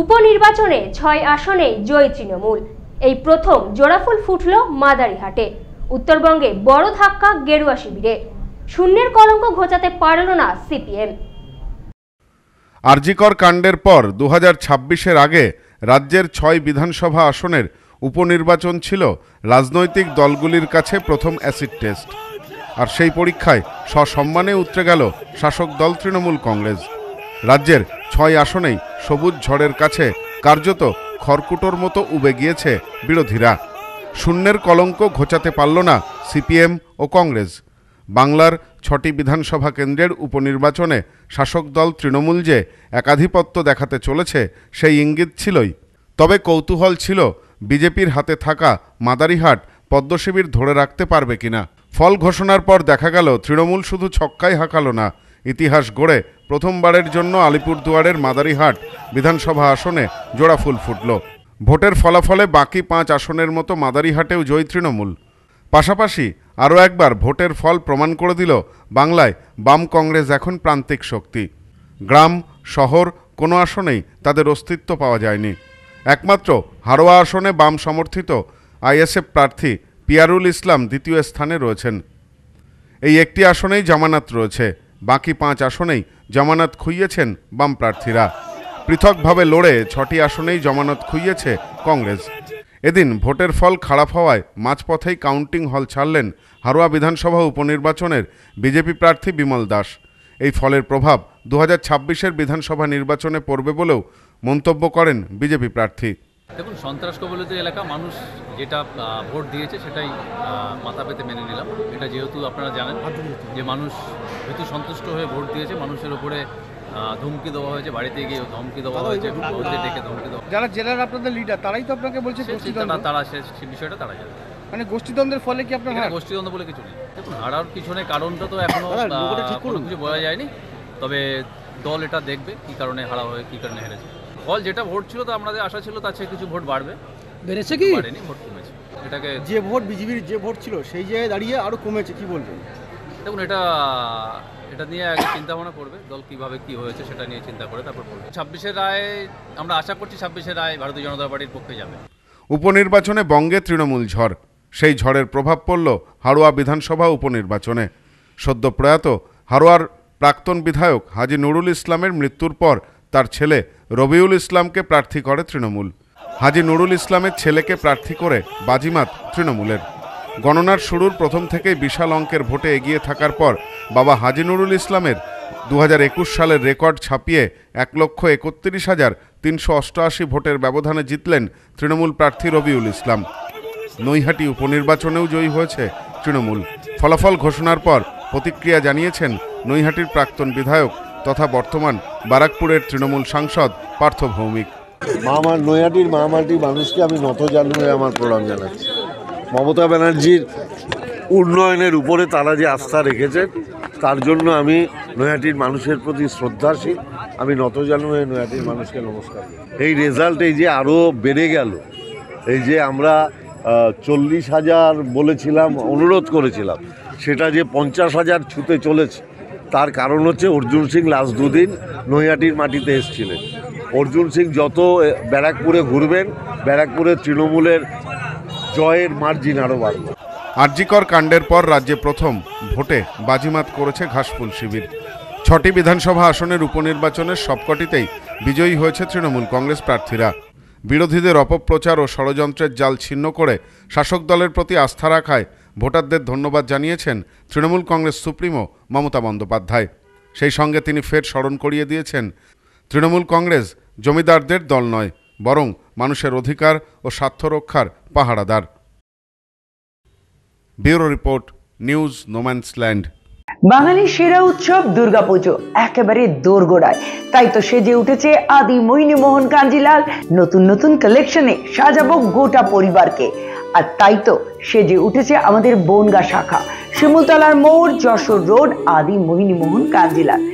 উপনির্বাচনে ছয় আসনে জয়ী তৃণমূল এই প্রথম জোড়াফুল ফুটল মাদারিহাটে উত্তরবঙ্গে বড় ধাক্কা গেরুয়া শিবিরে শূন্যের কলঙ্ক ঘোচাতে পারল না সিপিএম আরজিকর কাণ্ডের পর দু হাজার আগে রাজ্যের ছয় বিধানসভা আসনের উপনির্বাচন ছিল রাজনৈতিক দলগুলির কাছে প্রথম অ্যাসিড টেস্ট আর সেই পরীক্ষায় সসম্মানে উতরে গেল শাসক দল তৃণমূল কংগ্রেস রাজ্যের ছয় আসনেই সবুজ ঝড়ের কাছে কার্যত খড়কুটোর মতো উবে গিয়েছে বিরোধীরা শূন্যের কলঙ্ক ঘোচাতে পারল না সিপিএম ও কংগ্রেস বাংলার ছটি বিধানসভা কেন্দ্রের উপনির্বাচনে শাসক দল তৃণমূল যে একাধিপত্য দেখাতে চলেছে সেই ইঙ্গিত ছিলই তবে কৌতূহল ছিল বিজেপির হাতে থাকা মাদারিহাট পদ্মশিবির ধরে রাখতে পারবে কিনা ফল ঘোষণার পর দেখা গেল তৃণমূল শুধু ছক্কাই হাঁকালো না ইতিহাস গড়ে প্রথমবারের জন্য আলিপুরদুয়ারের মাদারিহাট বিধানসভা আসনে জোড়া ফুল ফুটল ভোটের ফলাফলে বাকি পাঁচ আসনের মতো মাদারিহাটেও জয়ী তৃণমূল পাশাপাশি আরও একবার ভোটের ফল প্রমাণ করে দিল বাংলায় বাম কংগ্রেস এখন প্রান্তিক শক্তি গ্রাম শহর কোনো আসনেই তাদের অস্তিত্ব পাওয়া যায়নি একমাত্র হারোয়া আসনে বাম সমর্থিত আইএসএফ প্রার্থী পিয়ারুল ইসলাম দ্বিতীয় স্থানে রয়েছেন এই একটি আসনেই জামানাত রয়েছে বাকি পাঁচ আসনেই জামানত খুইয়েছেন বাম প্রার্থীরা পৃথকভাবে লড়ে ছটি আসনেই জমানত খুইয়েছে কংগ্রেস এদিন ভোটের ফল খারাপ হওয়ায় মাঝপথেই কাউন্টিং হল ছাড়লেন হারোয়া বিধানসভা উপনির্বাচনের বিজেপি প্রার্থী বিমল দাস এই ফলের প্রভাব দু হাজার বিধানসভা নির্বাচনে পড়বে বলেও মন্তব্য করেন বিজেপি প্রার্থী দেখুন সন্ত্রাস কবলিত এলাকা মানুষ যেটা ভোট দিয়েছে সেটাই মাথা পেতে মেনে নিলাম এটা যেহেতু আপনারা জানেন যে মানুষ যেহেতু সন্তুষ্ট হয়ে ভোট দিয়েছে মানুষের উপরে ধমকি দেওয়া হয়েছে বাড়িতে গিয়ে ধমকি দেওয়া হয়েছে ডেকে ধমকি দেওয়া যারা জেলার আপনাদের লিডার তারাই তো আপনাকে বলছে তারা সে বিষয়টা তারা জানে মানে গোষ্ঠীদ্বন্দ্বের ফলে কি আপনার গোষ্ঠীদ্বন্দ্ব বলে কিছু নেই দেখুন হারার পিছনে কারণটা তো এখনো কোনো কিছু বলা যায়নি তবে দল এটা দেখবে কি কারণে হারা হয়ে কি কারণে হেরেছে ফল যেটা ভোট ছিল তো আমাদের আশা ছিল তার চেয়ে কিছু ভোট বাড়বে বেড়েছে কি বাড়েনি ভোট কমেছে এটাকে যে ভোট বিজেপির যে ভোট ছিল সেই জায়গায় দাঁড়িয়ে আরও কমেছে কি বলবেন দেখুন এটা এটা নিয়ে আগে চিন্তা ভাবনা করবে দল কিভাবে কি হয়েছে সেটা নিয়ে চিন্তা করে তারপর বলবে ছাব্বিশের রায় আমরা আশা করছি ছাব্বিশের রায় ভারতীয় জনতা পার্টির পক্ষে যাবে উপনির্বাচনে বঙ্গে তৃণমূল ঝড় সেই ঝড়ের প্রভাব পড়ল হাড়োয়া বিধানসভা উপনির্বাচনে সদ্য প্রয়াত হাড়োয়ার প্রাক্তন বিধায়ক হাজি নুরুল ইসলামের মৃত্যুর পর তার ছেলে রবিউল ইসলামকে প্রার্থী করে তৃণমূল হাজি নুরুল ইসলামের ছেলেকে প্রার্থী করে বাজিমাত তৃণমূলের গণনার শুরুর প্রথম থেকেই বিশাল অঙ্কের ভোটে এগিয়ে থাকার পর বাবা হাজি নুরুল ইসলামের দু সালের রেকর্ড ছাপিয়ে এক লক্ষ একত্রিশ হাজার তিনশো অষ্টআশি ভোটের ব্যবধানে জিতলেন তৃণমূল প্রার্থী রবিউল ইসলাম নৈহাটি উপনির্বাচনেও জয়ী হয়েছে তৃণমূল ফলাফল ঘোষণার পর প্রতিক্রিয়া জানিয়েছেন নৈহাটির প্রাক্তন বিধায়ক তথা বর্তমান বারাকপুরের তৃণমূল সাংসদ পার্থ ভৌমিক মামার নৈহাটির মামাটি মানুষকে আমি নত জানিয়ে আমার প্রণাম জানাচ্ছি মমতা ব্যানার্জির উন্নয়নের উপরে তারা যে আস্থা রেখেছেন তার জন্য আমি নৈহাটির মানুষের প্রতি শ্রদ্ধাশীল আমি নত হয়ে নৈহাটির মানুষকে নমস্কার এই রেজাল্ট এই যে আরও বেড়ে গেল এই যে আমরা চল্লিশ হাজার বলেছিলাম অনুরোধ করেছিলাম সেটা যে পঞ্চাশ হাজার ছুতে চলেছে তার কারণ হচ্ছে অর্জুন সিং লাস্ট দুদিন নৈহাটির মাটিতে এসছিলেন অর্জুন সিং যত ব্যারাকপুরে ঘুরবেন ব্যারাকপুরে তৃণমূলের জয়ের মার্জিন আরও বাড়বে আর্জিকর কাণ্ডের পর রাজ্যে প্রথম ভোটে বাজিমাত করেছে ঘাসফুল শিবির ছটি বিধানসভা আসনের উপনির্বাচনের সবকটিতেই বিজয়ী হয়েছে তৃণমূল কংগ্রেস প্রার্থীরা বিরোধীদের অপপ্রচার ও ষড়যন্ত্রের জাল ছিন্ন করে শাসক দলের প্রতি আস্থা রাখায় ভোটারদের ধন্যবাদ জানিয়েছেন তৃণমূল কংগ্রেস সুপ্রিমো মমতা বন্দ্যোপাধ্যায় সেই সঙ্গে তিনি ফের স্মরণ করিয়ে দিয়েছেন তৃণমূল কংগ্রেস জমিদারদের দল নয় বরং মানুষের অধিকার ও স্বার্থ রক্ষার পাহারাদার ব্যুরো রিপোর্ট নিউজ নোম্যান্সল্যান্ড বাঙালি সেরা উৎসব দুর্গাপুজো একেবারে দোরগোড়ায় তাই তো সেজে উঠেছে আদি মোহিনী মোহন কাঞ্জিলাল নতুন নতুন কালেকশনে সাজাবো গোটা পরিবারকে আর তাই তো সে যে উঠেছে আমাদের বনগা শাখা শিমুলতলার মোড় যশোর রোড আদি মোহিনীমোহন কাঞ্জিলার